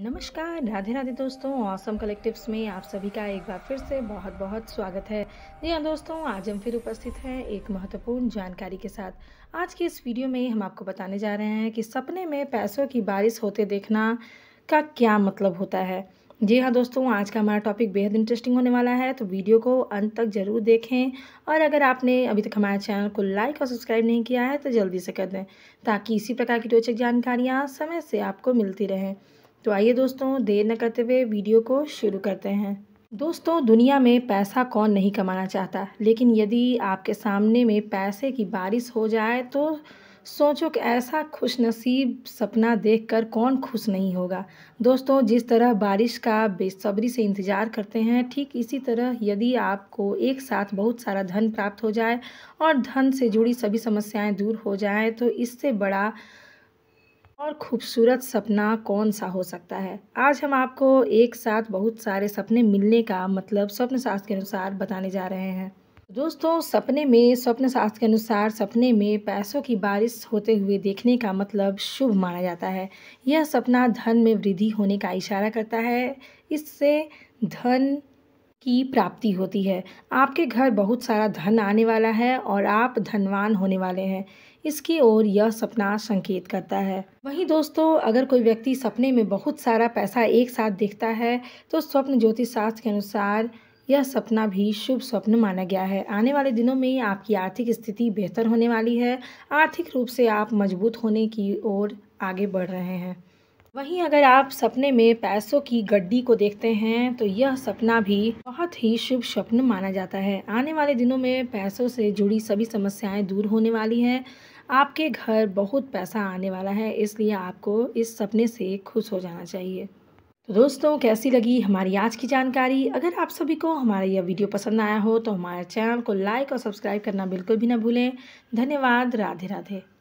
नमस्कार राधे राधे दोस्तों awesome collectives में आप सभी का एक बार फिर से बहुत बहुत स्वागत है जी हाँ दोस्तों आज हम फिर उपस्थित हैं एक महत्वपूर्ण जानकारी के साथ आज की इस वीडियो में हम आपको बताने जा रहे हैं कि सपने में पैसों की बारिश होते देखना का क्या मतलब होता है जी हाँ दोस्तों आज का हमारा टॉपिक बेहद इंटरेस्टिंग होने वाला है तो वीडियो को अंत तक ज़रूर देखें और अगर आपने अभी तक हमारे चैनल को लाइक और सब्सक्राइब नहीं किया है तो जल्दी से कर दें ताकि इसी प्रकार की रोचक जानकारियाँ समय से आपको मिलती रहें तो आइए दोस्तों देर न करते हुए वीडियो को शुरू करते हैं दोस्तों दुनिया में पैसा कौन नहीं कमाना चाहता लेकिन यदि आपके सामने में पैसे की बारिश हो जाए तो सोचो कि ऐसा खुशनसीब सपना देखकर कौन खुश नहीं होगा दोस्तों जिस तरह बारिश का बेसब्री से इंतज़ार करते हैं ठीक इसी तरह यदि आपको एक साथ बहुत सारा धन प्राप्त हो जाए और धन से जुड़ी सभी समस्याएं दूर हो जाए तो इससे बड़ा और खूबसूरत सपना कौन सा हो सकता है आज हम आपको एक साथ बहुत सारे सपने मिलने का मतलब स्वप्न शास्त्र के अनुसार बताने जा रहे हैं दोस्तों सपने में स्वप्न शास्त्र के अनुसार सपने में पैसों की बारिश होते हुए देखने का मतलब शुभ माना जाता है यह सपना धन में वृद्धि होने का इशारा करता है इससे धन की प्राप्ति होती है आपके घर बहुत सारा धन आने वाला है और आप धनवान होने वाले हैं इसकी ओर यह सपना संकेत करता है वहीं दोस्तों अगर कोई व्यक्ति सपने में बहुत सारा पैसा एक साथ देखता है तो स्वप्न ज्योतिष शास्त्र के अनुसार यह सपना भी शुभ स्वप्न माना गया है आने वाले दिनों में आपकी आर्थिक स्थिति बेहतर होने वाली है आर्थिक रूप से आप मजबूत होने की ओर आगे बढ़ रहे हैं वहीं अगर आप सपने में पैसों की गड्डी को देखते हैं तो यह सपना भी बहुत ही शुभ स्वप्न माना जाता है आने वाले दिनों में पैसों से जुड़ी सभी समस्याएं दूर होने वाली हैं आपके घर बहुत पैसा आने वाला है इसलिए आपको इस सपने से खुश हो जाना चाहिए तो दोस्तों कैसी लगी हमारी आज की जानकारी अगर आप सभी को हमारा यह वीडियो पसंद आया हो तो हमारे चैनल को लाइक और सब्सक्राइब करना बिल्कुल भी ना भूलें धन्यवाद राधे राधे